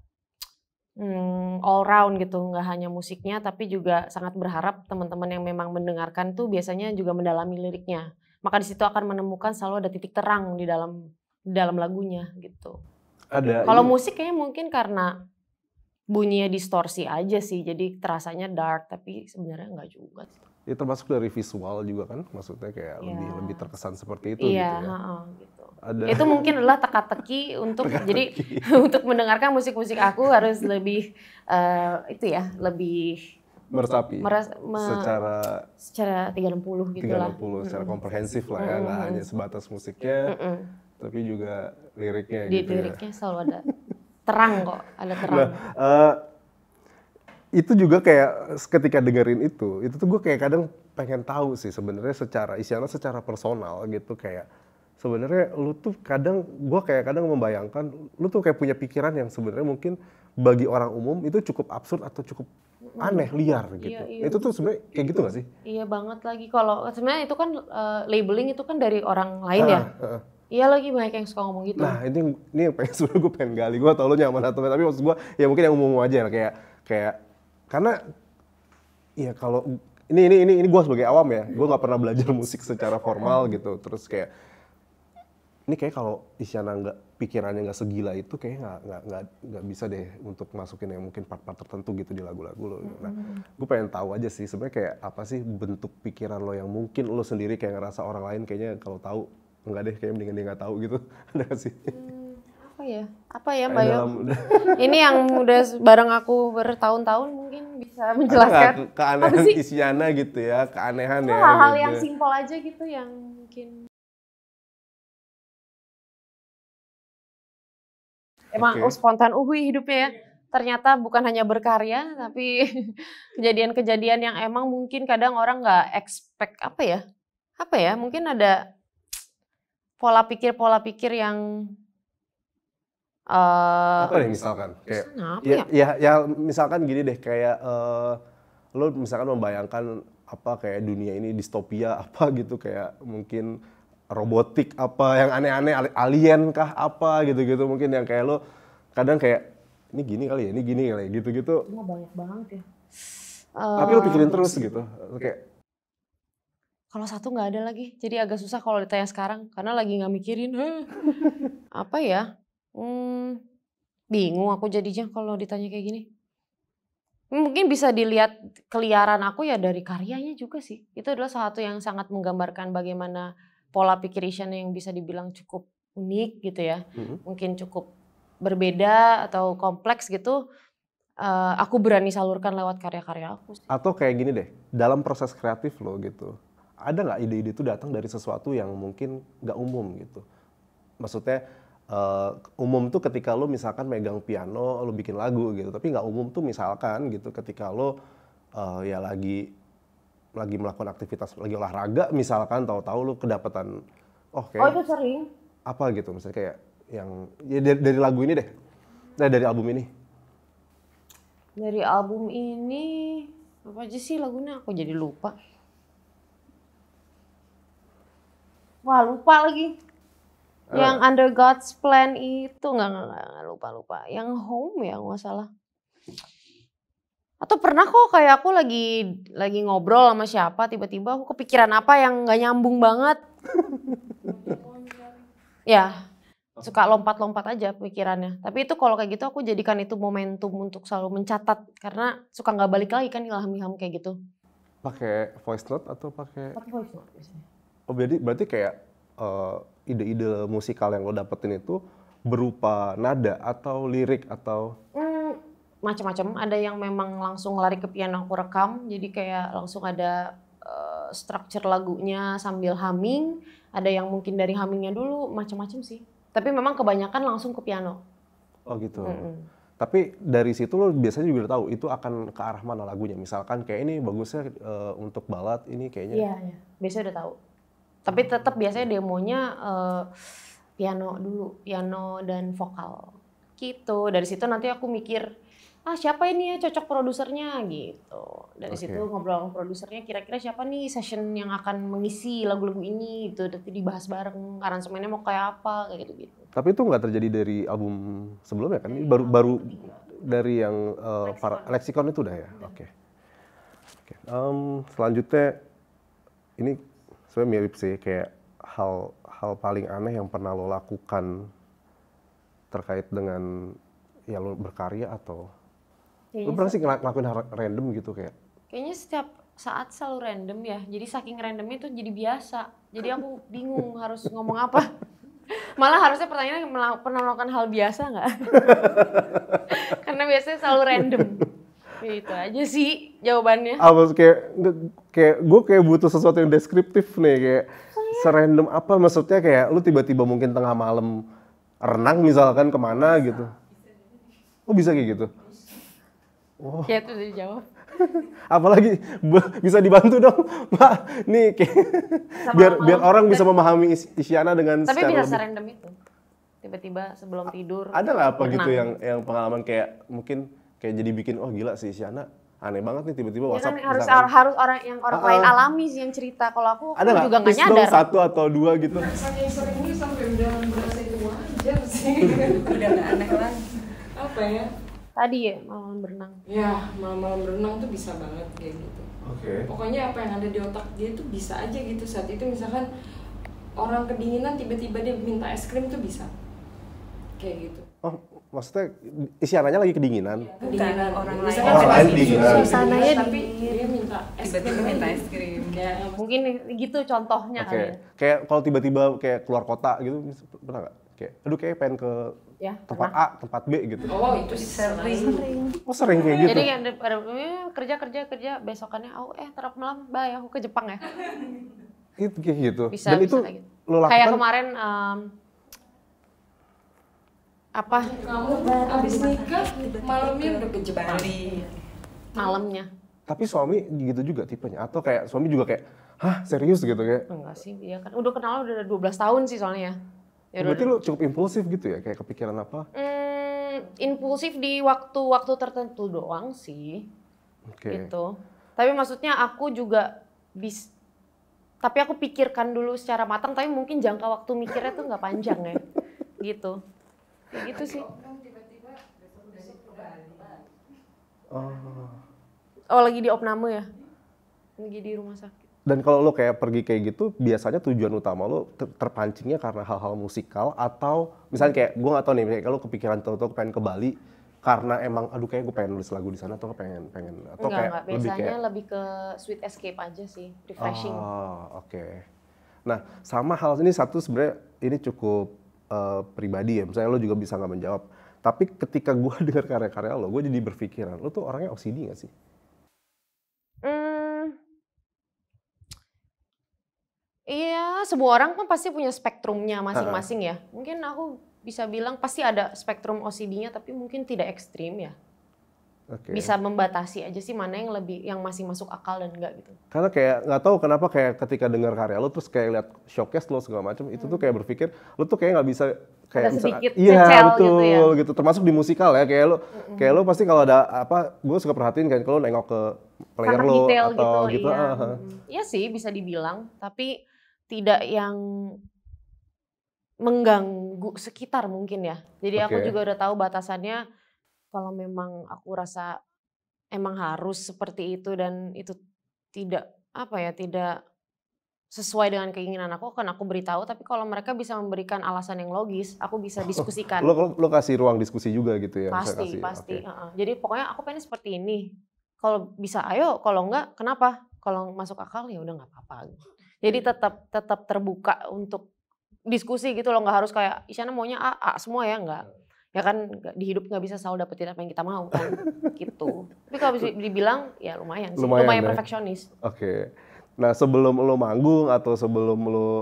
hmm, all round gitu. Nggak hanya musiknya, tapi juga sangat berharap teman-teman yang memang mendengarkan tuh biasanya juga mendalami liriknya. Maka di situ akan menemukan selalu ada titik terang di dalam di dalam lagunya gitu. Ada. Kalau musik kayaknya mungkin karena bunyinya distorsi aja sih jadi terasanya dark tapi sebenarnya nggak juga ya termasuk dari visual juga kan maksudnya kayak yeah. lebih lebih terkesan seperti itu yeah, gitu ya uh, gitu. Ada... itu mungkin adalah teka-teki untuk teka -teki. jadi untuk mendengarkan musik-musik aku harus lebih uh, itu ya lebih meresapi meres, me, secara secara 360 gitu 360 lah. secara mm. komprehensif lah ya mm. nggak hanya sebatas musiknya mm -mm. tapi juga liriknya Di, gitu ya. liriknya ya. selalu ada terang kok, ada terang. Nah, uh, itu juga kayak ketika dengerin itu, itu tuh gue kayak kadang pengen tahu sih sebenarnya secara isiannya secara personal gitu kayak sebenarnya lu tuh kadang gue kayak kadang membayangkan lu tuh kayak punya pikiran yang sebenarnya mungkin bagi orang umum itu cukup absurd atau cukup hmm. aneh liar iya, gitu. Iya, iya. Itu tuh sebenarnya kayak gitu gak sih? Iya banget lagi kalau sebenarnya itu kan uh, labeling itu kan dari orang lain ah, ya. Uh. Iya lagi banyak yang suka ngomong gitu. Nah ini ini yang pengen sebenernya gue pengen gali. Gue tau lo nyaman atau enggak, tapi maksud gue ya mungkin yang umum aja lah ya, kayak kayak karena ya kalau ini ini ini ini gue sebagai awam ya, gue nggak pernah belajar musik secara formal gitu. Terus kayak ini kayak kalau Isyana nggak pikirannya nggak segila itu kayak nggak nggak nggak bisa deh untuk masukin yang mungkin part-part tertentu gitu di lagu-lagu lo. Nah, mm-hmm. gue pengen tahu aja sih sebenarnya kayak apa sih bentuk pikiran lo yang mungkin lo sendiri kayak ngerasa orang lain kayaknya kalau tahu enggak deh kayak mendingan dia nggak tahu gitu ada gak sih hmm, apa ya apa ya mbak dalam, ini yang udah bareng aku bertahun-tahun mungkin bisa menjelaskan keanehan isyana gitu ya keanehan oh, ya hal-hal gitu. yang simpel aja gitu yang mungkin emang okay. spontan uhui hidupnya ya ternyata bukan hanya berkarya tapi kejadian-kejadian yang emang mungkin kadang orang nggak expect apa ya apa ya mungkin ada pola pikir-pola pikir yang uh, apa deh misalkan kayak ya, ya, ya? ya misalkan gini deh kayak uh, lo misalkan membayangkan apa kayak dunia ini distopia apa gitu kayak mungkin robotik apa yang aneh-aneh alien kah apa gitu-gitu mungkin yang kayak lo kadang kayak ini gini kali ya ini gini kali ya gitu-gitu. banyak banget ya. Uh, Tapi lo pikirin terus gitu kayak kalau satu nggak ada lagi, jadi agak susah kalau ditanya sekarang karena lagi nggak mikirin. apa ya? Hmm, bingung aku jadinya kalau ditanya kayak gini. Mungkin bisa dilihat keliaran aku ya dari karyanya juga sih. Itu adalah satu yang sangat menggambarkan bagaimana pola pikir Isyana yang bisa dibilang cukup unik gitu ya. Mm-hmm. Mungkin cukup berbeda atau kompleks gitu. Uh, aku berani salurkan lewat karya-karya aku. Atau kayak gini deh, dalam proses kreatif lo gitu ada nggak ide-ide itu datang dari sesuatu yang mungkin nggak umum gitu maksudnya uh, umum tuh ketika lo misalkan megang piano lo bikin lagu gitu tapi nggak umum tuh misalkan gitu ketika lo uh, ya lagi lagi melakukan aktivitas lagi olahraga misalkan tahu-tahu lo kedapatan oh kayak oh itu sering apa gitu misalnya kayak yang ya dari, dari lagu ini deh nah, dari album ini dari album ini apa aja sih lagunya aku jadi lupa Wah lupa lagi. Uh. Yang Under God's Plan itu nggak nggak lupa lupa. Yang Home ya nggak salah. Atau pernah kok kayak aku lagi lagi ngobrol sama siapa tiba-tiba aku kepikiran apa yang nggak nyambung banget. ya suka lompat-lompat aja pikirannya. Tapi itu kalau kayak gitu aku jadikan itu momentum untuk selalu mencatat karena suka nggak balik lagi kan ilham-ilham kayak gitu. Pakai voice note atau pakai? Pakai voice note biasanya. Oh berarti berarti kayak uh, ide-ide musikal yang lo dapetin itu berupa nada atau lirik atau hmm, macam-macam ada yang memang langsung lari ke piano aku rekam jadi kayak langsung ada uh, structure lagunya sambil humming ada yang mungkin dari hummingnya dulu macam-macam sih tapi memang kebanyakan langsung ke piano oh gitu mm tapi dari situ lo biasanya juga udah tahu itu akan ke arah mana lagunya misalkan kayak ini bagusnya uh, untuk balad ini kayaknya iya yeah, biasanya udah tahu tapi tetap biasanya demonya uh, piano dulu, piano dan vokal. Gitu. Dari situ nanti aku mikir ah siapa ini ya cocok produsernya gitu. Dari okay. situ ngobrol sama produsernya kira-kira siapa nih session yang akan mengisi lagu-lagu ini gitu. Nanti dibahas bareng aransemennya mau kayak apa kayak gitu-gitu. Tapi itu nggak terjadi dari album sebelumnya kan? Ini baru baru dari yang uh, Lexicon. Para, leksikon itu udah ya. Oke. Okay. Okay. Um, selanjutnya ini sebenarnya mirip sih kayak hal hal paling aneh yang pernah lo lakukan terkait dengan ya lo berkarya atau Kayaknya lo pernah sih ngelakuin hal random gitu kayak kayaknya setiap saat selalu random ya jadi saking randomnya itu jadi biasa jadi aku bingung harus ngomong apa malah harusnya pertanyaannya pernah melakukan hal biasa nggak karena biasanya selalu random Ya, itu aja sih jawabannya. Apa kayak kayak gue kayak butuh sesuatu yang deskriptif nih kayak serandom apa maksudnya kayak lu tiba-tiba mungkin tengah malam renang misalkan kemana gitu. Oh bisa kayak gitu. Oh. Kayak itu udah jawab. Apalagi bisa dibantu dong, Mbak. Nih kayak, biar malam. biar orang bisa memahami is Isyana dengan Tapi bisa lebih... serandom itu. Tiba-tiba sebelum tidur. Ada lah apa gitu renang. gitu yang yang pengalaman kayak mungkin kayak jadi bikin oh gila sih anak aneh banget nih tiba-tiba ya kan, WhatsApp kan, harus misalkan, or, harus orang yang orang uh, lain alami sih yang cerita kalau aku, ada aku juga nggak nyadar dong satu atau dua gitu nah, saking sampai udah merasa itu wajar sih udah nggak aneh lah apa ya tadi ya malam berenang ya malam-malam berenang tuh bisa banget kayak gitu oke okay. pokoknya apa yang ada di otak dia tuh bisa aja gitu saat itu misalkan orang kedinginan tiba-tiba dia minta es krim tuh bisa kayak gitu oh Maksudnya isiannya lagi kedinginan? Iya, kedinginan orang lain. orang lain kedinginan. Suasananya tapi dia minta tiba-tiba minta es krim. Ya, mungkin gitu contohnya okay. kali. Ya. Kayak kalau tiba-tiba kayak keluar kota gitu pernah nggak? Kayak aduh kayak pengen ke ya, tempat pernah. A, tempat B gitu. Oh, itu sering. Oh, sering kayak gitu. Jadi ada eh, kerja kerja kerja besokannya oh eh terap malam bye aku ke Jepang ya. itu gitu. Bisa, Dan bisa itu gitu. lo Kayak kemarin um, apa kamu abis nikah malamnya udah ke Jepang malamnya tapi suami gitu juga tipenya atau kayak suami juga kayak hah serius gitu kayak enggak sih iya kan udah kenal udah 12 tahun sih soalnya ya, ya berarti udah... lu cukup impulsif gitu ya kayak kepikiran apa hmm, impulsif di waktu-waktu tertentu doang sih okay. gitu tapi maksudnya aku juga bis tapi aku pikirkan dulu secara matang tapi mungkin jangka waktu mikirnya tuh nggak panjang ya gitu Kayak gitu sih oh oh lagi di opname ya lagi di rumah sakit dan kalau lo kayak pergi kayak gitu biasanya tujuan utama lo ter terpancingnya karena hal-hal musikal atau misalnya kayak gue gak tau nih kayak lo kepikiran tuh tuh pengen ke Bali karena emang aduh kayak gue pengen nulis lagu di sana atau pengen pengen atau enggak, kayak enggak. biasanya lebih kayak lebih ke sweet escape aja sih refreshing oh, oke okay. nah sama hal ini satu sebenarnya ini cukup uh, pribadi ya misalnya lo juga bisa nggak menjawab tapi ketika gue dengar karya-karya lo gue jadi berpikiran lo tuh orangnya OCD nggak sih hmm, Iya, semua orang kan pasti punya spektrumnya masing-masing ya. Mungkin aku bisa bilang pasti ada spektrum OCD-nya tapi mungkin tidak ekstrim ya okay. bisa membatasi aja sih mana yang lebih yang masih masuk akal dan enggak gitu karena kayak nggak tahu kenapa kayak ketika dengar karya lo terus kayak lihat showcase lo segala macam hmm. itu tuh hmm. kayak berpikir lo tuh kayak nggak bisa kayak ada iya gitu betul gitu, ya. gitu termasuk di musikal ya kayak lo hmm kayak lo pasti kalau ada apa gue suka perhatiin kan kalau nengok ke player lo atau gitu, gitu iya. Uh. iya sih bisa dibilang tapi tidak yang mengganggu sekitar mungkin ya jadi okay. aku juga udah tahu batasannya kalau memang aku rasa emang harus seperti itu dan itu tidak apa ya tidak sesuai dengan keinginan aku kan aku beritahu tapi kalau mereka bisa memberikan alasan yang logis aku bisa oh, diskusikan lo, lo, lo kasih ruang diskusi juga gitu ya pasti kasih. pasti okay. uh -uh. jadi pokoknya aku pengen seperti ini kalau bisa ayo kalau enggak kenapa kalau masuk akal ya udah nggak apa-apa gitu. jadi iya. tetap tetap terbuka untuk diskusi gitu loh nggak harus kayak Isyana maunya A, A semua ya nggak iya ya kan di hidup nggak bisa selalu dapetin apa yang kita mau kan gitu tapi kalau bisa dibilang ya lumayan sih lumayan, lumayan ya? perfeksionis oke okay. nah sebelum lo manggung atau sebelum lo uh,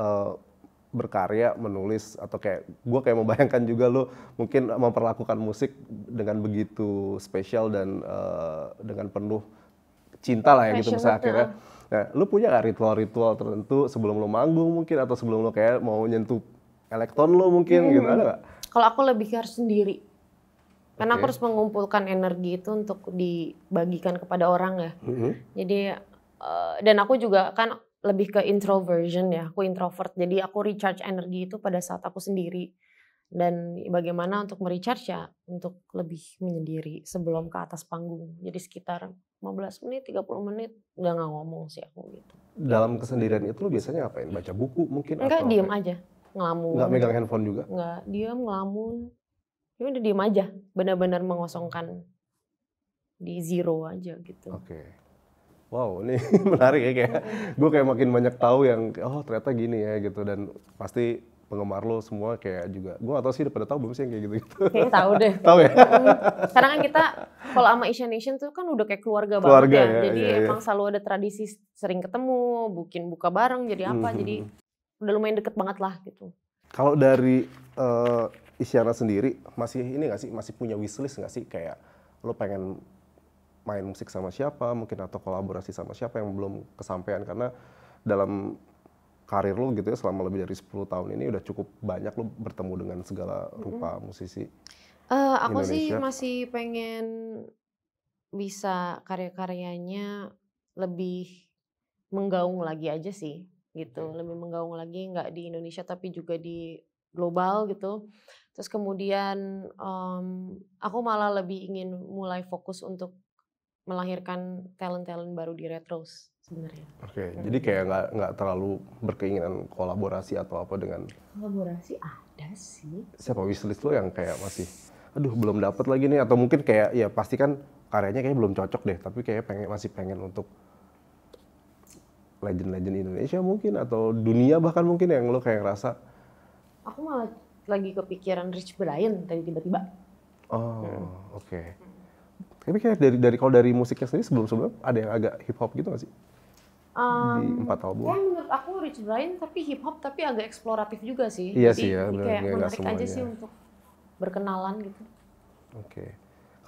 eh, berkarya menulis atau kayak gue kayak membayangkan juga lo mungkin memperlakukan musik dengan begitu spesial dan uh, dengan penuh cinta lah ya gitu misalnya akhirnya nah lo punya gak ritual-ritual tertentu sebelum lo manggung mungkin atau sebelum lo kayak mau nyentuh elektron lo mungkin hmm. gitu ada gak? Kalau aku lebih ke harus sendiri. Karena okay. aku harus mengumpulkan energi itu untuk dibagikan kepada orang ya. Mm -hmm. Jadi uh, dan aku juga kan lebih ke introversion ya. Aku introvert. Jadi aku recharge energi itu pada saat aku sendiri. Dan bagaimana untuk merecharge ya untuk lebih menyendiri sebelum ke atas panggung. Jadi sekitar 15 menit, 30 menit udah nggak ngomong sih aku gitu. Dalam kesendirian itu lu biasanya ngapain? Baca buku mungkin Enggak, diem aja ngelamun. Nggak megang handphone juga? Nggak, diam ngelamun. Dia udah diem aja, benar-benar mengosongkan di zero aja gitu. Oke. Okay. Wow, ini menarik ya kayak gue kayak makin banyak tahu yang oh ternyata gini ya gitu dan pasti penggemar lo semua kayak juga gue atau sih udah pada tahu belum sih yang kayak gitu gitu kayaknya tahu deh tahu ya karena kan kita kalau sama Asian Nation tuh kan udah kayak keluarga, keluarga banget ya, ya jadi iya, iya, emang selalu ada tradisi sering ketemu bukin buka bareng jadi apa hmm. jadi mm-hmm udah lumayan deket banget lah gitu. Kalau dari uh, Isyana sendiri masih ini nggak sih masih punya wishlist nggak sih kayak lo pengen main musik sama siapa mungkin atau kolaborasi sama siapa yang belum kesampaian karena dalam karir lo gitu ya selama lebih dari 10 tahun ini udah cukup banyak lo bertemu dengan segala rupa mm -hmm. musisi. Uh, aku Indonesia. sih masih pengen bisa karya-karyanya lebih menggaung lagi aja sih gitu okay. lebih menggaung lagi nggak di Indonesia tapi juga di global gitu terus kemudian um, aku malah lebih ingin mulai fokus untuk melahirkan talent talent baru di Retros sebenarnya. Oke, okay, nah, hmm. jadi kayak gitu. nggak nggak terlalu berkeinginan kolaborasi atau apa dengan kolaborasi ada sih. Siapa wishlist lo yang kayak masih, aduh belum dapat lagi nih atau mungkin kayak ya pasti kan karyanya kayak belum cocok deh, tapi kayak pengen masih pengen untuk legend-legend Indonesia mungkin atau dunia bahkan mungkin yang lo kayak ngerasa aku malah lagi kepikiran Rich Brian tadi tiba-tiba oh hmm. oke okay. tapi kayak dari dari kalau dari musiknya sendiri sebelum sebelum ada yang agak hip hop gitu gak sih um, di empat album ya menurut aku Rich Brian tapi hip hop tapi agak eksploratif juga sih iya Jadi, sih ya bener, kayak menarik semuanya. aja sih untuk berkenalan gitu oke okay.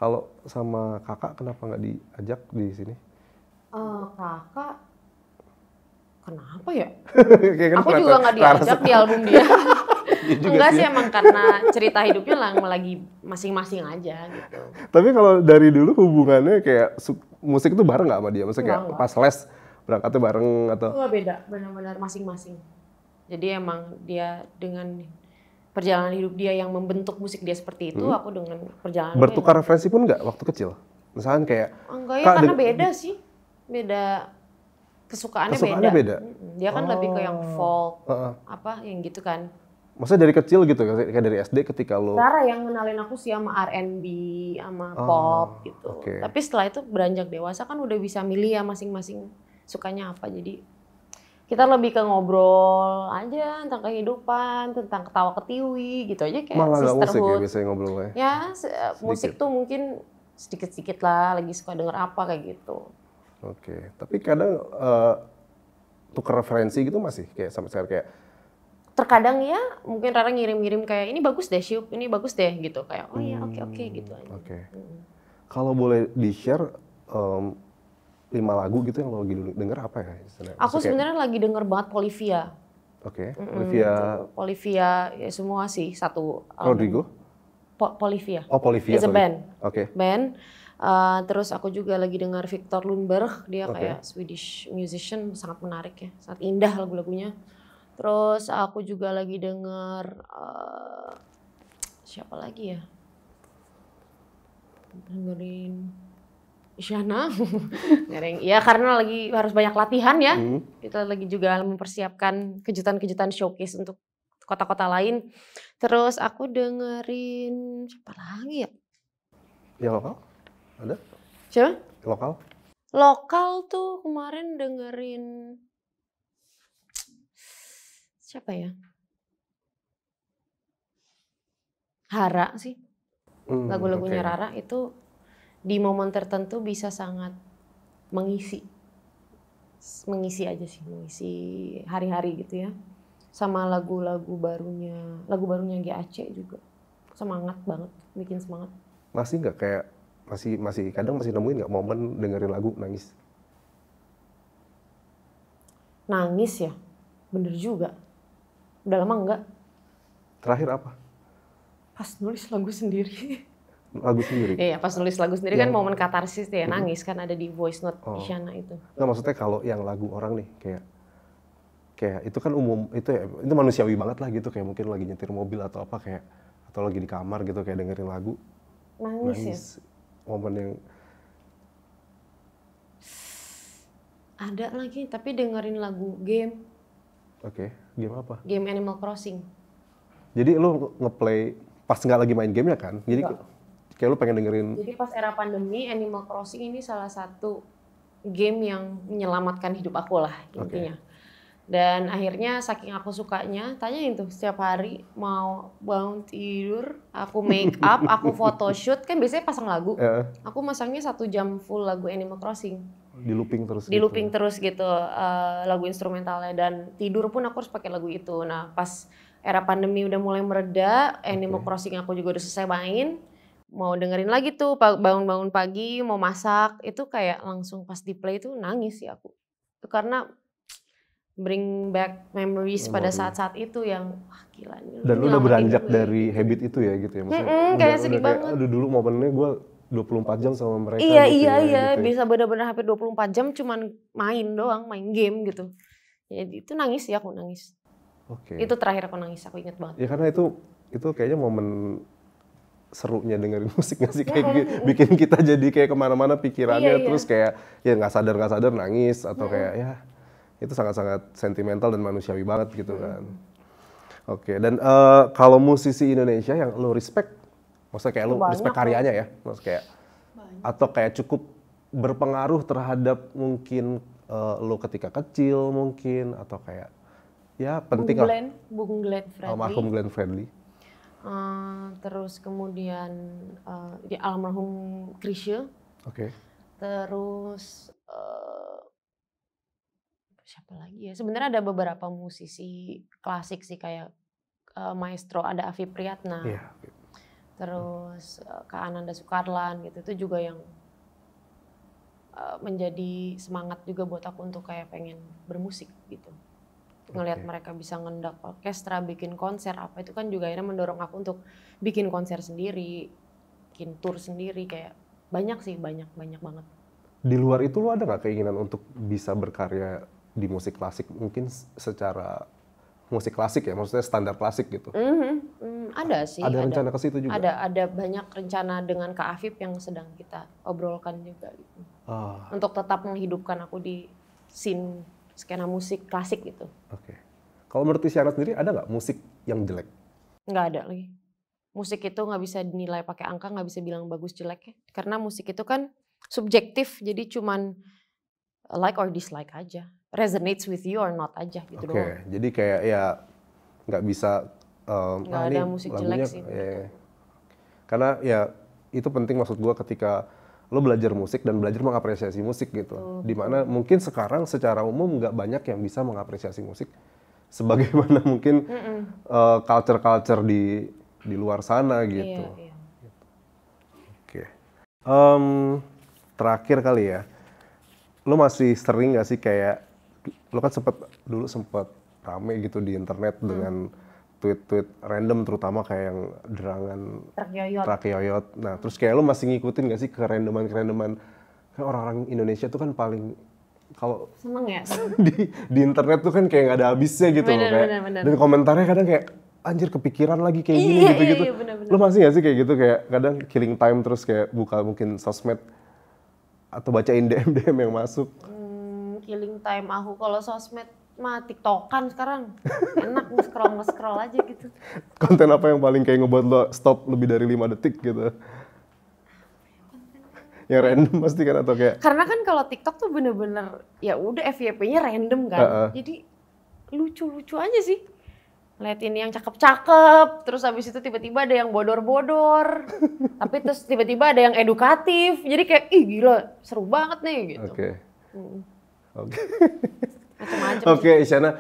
kalau sama kakak kenapa nggak diajak di sini uh, kakak kenapa ya? kayak kan aku juga nggak diajak di album dia. Enggak sih emang karena cerita hidupnya lang lagi masing-masing aja gitu. Tapi kalau dari dulu hubungannya kayak musik itu bareng nggak sama dia? Maksudnya kayak enggak. pas les berangkatnya bareng atau? Enggak beda, benar-benar masing-masing. Jadi emang dia dengan perjalanan hidup dia yang membentuk musik dia seperti itu, hmm. aku dengan perjalanan Bertukar referensi pun nggak waktu kecil? Misalnya kayak... Enggak ya, karena beda sih. Beda kesukaannya, kesukaannya beda. beda. Dia kan oh. lebih ke yang folk, uh -uh. apa yang gitu kan. Maksudnya dari kecil gitu, kayak dari SD ketika lo... cara yang kenalin aku sih sama R&B, sama oh, pop gitu. Okay. Tapi setelah itu beranjak dewasa kan udah bisa milih ya masing-masing sukanya apa. Jadi kita lebih ke ngobrol aja tentang kehidupan, tentang ketawa ketiwi gitu aja kayak Malah sisterhood. Malah musik ya biasanya ngobrolnya? Ya, ya eh, sedikit. musik tuh mungkin sedikit-sedikit lah lagi suka denger apa kayak gitu. Oke, tapi kadang uh, eh, tuker referensi gitu masih kayak sampai sekarang kayak terkadang ya mungkin Rara ngirim-ngirim kayak ini bagus deh siup ini bagus deh gitu kayak oh ya oke okay, oke okay, gitu aja. Hmm, oke. Okay. Hmm. Kalau boleh di-share um, lima lagu gitu yang lo lagi denger apa ya? Misalnya, Aku sebenarnya kayak... lagi denger banget Polivia. Oke. Okay. Mm-hmm. Polivia. Polivia gitu. ya semua sih satu. Rodrigo. po- Polivia. Oh Polivia. It's band. Oke. Okay. Band Eh, terus aku juga lagi dengar Victor Lundberg, dia okay. kayak Swedish musician, sangat menarik ya, sangat indah lagu-lagunya. Terus aku juga lagi dengar uh, siapa lagi ya? Dengerin Isyana. iya karena lagi harus banyak latihan ya. Hmm. Kita lagi juga mempersiapkan kejutan-kejutan showcase untuk kota-kota lain. Terus aku dengerin siapa lagi ya? Ya apa? Ada? Siapa? Lokal? Lokal tuh kemarin dengerin siapa ya? Hara sih. Hmm, Lagu-lagunya okay. Rara itu di momen tertentu bisa sangat mengisi. Mengisi aja sih, mengisi hari-hari gitu ya. Sama lagu-lagu barunya, lagu barunya GAC juga. Semangat banget, bikin semangat. Masih nggak kayak masih masih kadang masih nemuin nggak momen dengerin lagu nangis nangis ya bener juga udah lama nggak terakhir apa pas nulis lagu sendiri lagu sendiri iya pas nulis lagu sendiri kan yang, kan momen katarsis ya nangis kan ada di voice note oh. Isyana itu nggak maksudnya kalau yang lagu orang nih kayak kayak itu kan umum itu ya itu manusiawi banget lah gitu kayak mungkin lagi nyetir mobil atau apa kayak atau lagi di kamar gitu kayak dengerin lagu nangis, ya? nangis. ya momen yang ada lagi tapi dengerin lagu game oke okay. game apa game Animal Crossing jadi lo ngeplay pas nggak lagi main gamenya kan jadi Enggak. kayak lo pengen dengerin jadi pas era pandemi Animal Crossing ini salah satu game yang menyelamatkan hidup aku lah intinya okay dan akhirnya saking aku sukanya tanya itu setiap hari mau bangun tidur aku make up aku foto shoot kan biasanya pasang lagu yeah. aku masangnya satu jam full lagu Animal Crossing di looping terus di gitu. terus gitu uh, lagu instrumentalnya dan tidur pun aku harus pakai lagu itu nah pas era pandemi udah mulai mereda okay. Animal Crossing aku juga udah selesai main mau dengerin lagi tuh bangun-bangun pagi mau masak itu kayak langsung pas di play tuh nangis sih aku karena bring back memories Memori. pada saat-saat itu yang wah gila nih. Dan lu udah beranjak gue. dari habit itu ya gitu ya maksudnya. Mm -hmm, kayak sedih kayak, banget. Aduh dulu momennya gue 24 jam sama mereka. Iya gitu iya ya, iya, gitu ya. bisa benar-benar hampir 24 jam cuman main doang, main game gitu. Jadi ya, itu nangis ya aku nangis. Oke. Okay. Itu terakhir aku nangis, aku ingat banget. Ya karena itu itu kayaknya momen serunya dengerin musik nggak sih kayak gitu, bikin kita jadi kayak kemana-mana pikirannya iya, iya. terus kayak ya nggak sadar nggak sadar nangis atau hmm. kayak ya itu sangat-sangat sentimental dan manusiawi banget gitu kan. Oke, okay, dan uh, kalau musisi Indonesia yang lo respect, maksudnya kayak lo respect karyanya ya, maksudnya kayak Banyak. atau kayak cukup berpengaruh terhadap mungkin uh, eh, lo ketika kecil mungkin atau kayak ya penting Bung Glenn, lah. Bung Glenn Friendly. Almarhum Glenn Friendly. Uh, eh, terus kemudian uh, ya, almarhum Krisye. Oke. Okay. Terus uh, siapa lagi ya sebenarnya ada beberapa musisi klasik sih kayak uh, maestro ada Avi Priyatna yeah. Iya, hmm. terus uh, Kak Ananda Sukarlan gitu itu juga yang uh, menjadi semangat juga buat aku untuk kayak pengen bermusik gitu ngelihat mereka bisa ngendak orkestra bikin konser apa itu kan juga akhirnya mendorong aku untuk bikin konser sendiri bikin tour sendiri kayak banyak sih banyak banyak banget di luar itu lo ada nggak keinginan untuk bisa berkarya di musik klasik mungkin secara musik klasik ya maksudnya standar klasik gitu mm -hmm. ada sih ada, rencana ke situ juga ada ada banyak rencana dengan kak Afif yang sedang kita obrolkan juga gitu uh. untuk tetap menghidupkan aku di scene skena musik klasik gitu oke okay. kalau menurut Isyana sendiri ada nggak musik yang jelek nggak ada lagi musik itu nggak bisa dinilai pakai angka nggak bisa bilang bagus jelek ya karena musik itu kan subjektif jadi cuman like or dislike aja resonates with you or not aja gitu okay. doang. Oke, jadi kayak ya nggak bisa um, nggak ah, ada musik lagunya, jelek sih. Ya, ya, ya, Karena ya itu penting maksud gua ketika lo belajar musik dan belajar mengapresiasi musik gitu. Hmm. Dimana mungkin sekarang secara umum nggak banyak yang bisa mengapresiasi musik sebagaimana mungkin eh, culture-culture uh, di di luar sana iya, gitu. Iya, iya. Oke. Okay. Um, terakhir kali ya, lo masih sering gak sih kayak lo kan sempat dulu sempat rame gitu di internet hmm. dengan tweet-tweet random terutama kayak yang derangan trak yoyot. Nah, terus kayak lo masih ngikutin gak sih ke kerandoman randoman orang-orang Indonesia tuh kan paling kalau seneng ya di, di internet tuh kan kayak nggak ada habisnya gitu bener, loh kayak bener, bener. dan komentarnya kadang kayak anjir kepikiran lagi kayak gini iya, gitu gitu iya, bener, bener. lo masih gak sih kayak gitu kayak kadang killing time terus kayak buka mungkin sosmed atau bacain DM DM yang masuk hmm killing time aku kalau sosmed mah tiktokan sekarang enak nge-scroll nge-scroll aja gitu konten apa yang paling kayak ngebuat lo stop lebih dari lima detik gitu ya, yang random pasti kan atau kayak karena kan kalau TikTok tuh bener-bener ya udah FYP-nya random kan uh -uh. jadi lucu-lucu aja sih Lihat ini yang cakep-cakep, terus habis itu tiba-tiba ada yang bodor-bodor, tapi terus tiba-tiba ada yang edukatif, jadi kayak ih gila seru banget nih gitu. Okay. Hmm. Oke. Oke, Isyana,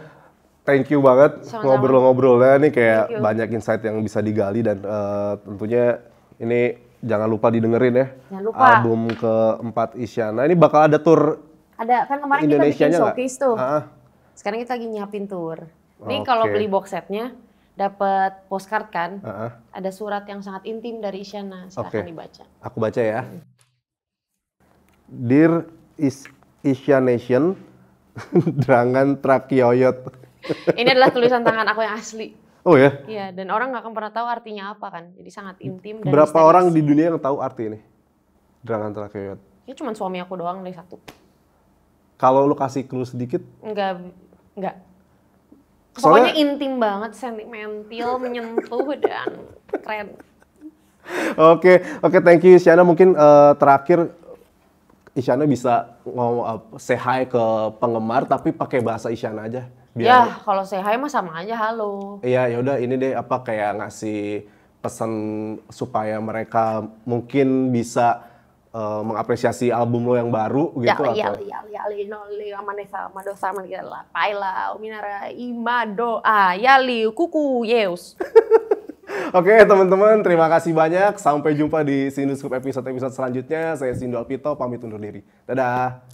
thank you banget ngobrol-ngobrolnya nih kayak banyak insight yang bisa digali dan uh, tentunya ini jangan lupa didengerin ya. Jangan lupa. Album keempat Isyana ini bakal ada tour. Ada kan kemarin Indonesia kita bikin showcase tuh. Ah. Sekarang kita lagi nyiapin tour. Ini okay. kalau beli box setnya dapat postcard kan, uh-huh. ada surat yang sangat intim dari Isyana. Silahkan okay. dibaca. Aku baca ya. Dear Is Asia Nation, Drangan Trakioyot. Ini adalah tulisan tangan aku yang asli. Oh ya? Iya, dan orang nggak akan pernah tahu artinya apa kan. Jadi sangat intim. Dan Berapa misterius. orang di dunia yang tahu arti ini? Drangan Trakioyot. Ini ya, cuma suami aku doang dari satu. Kalau lu kasih clue sedikit? Enggak, enggak. Pokoknya Soalnya, intim banget, sentimental, menyentuh dan keren. Oke, okay, oke, okay, thank you Siana. Mungkin uh, terakhir Isyana bisa ngomong uh, say hi ke penggemar tapi pakai bahasa Isyana aja. Biar... Ya, kalau say hi mah sama aja halo. Iya, ya udah ini deh apa kayak ngasih pesan supaya mereka mungkin bisa uh, mengapresiasi album lo yang baru gitu ya, ya atau? Ya, ya, sama no, li, sama gitu lah paila, minara, imado, ah, yali, kuku, yeus. Oke okay, teman-teman, terima kasih banyak. Sampai jumpa di Sinuscope episode-episode selanjutnya. Saya Sindo Alpito, pamit undur diri. Dadah!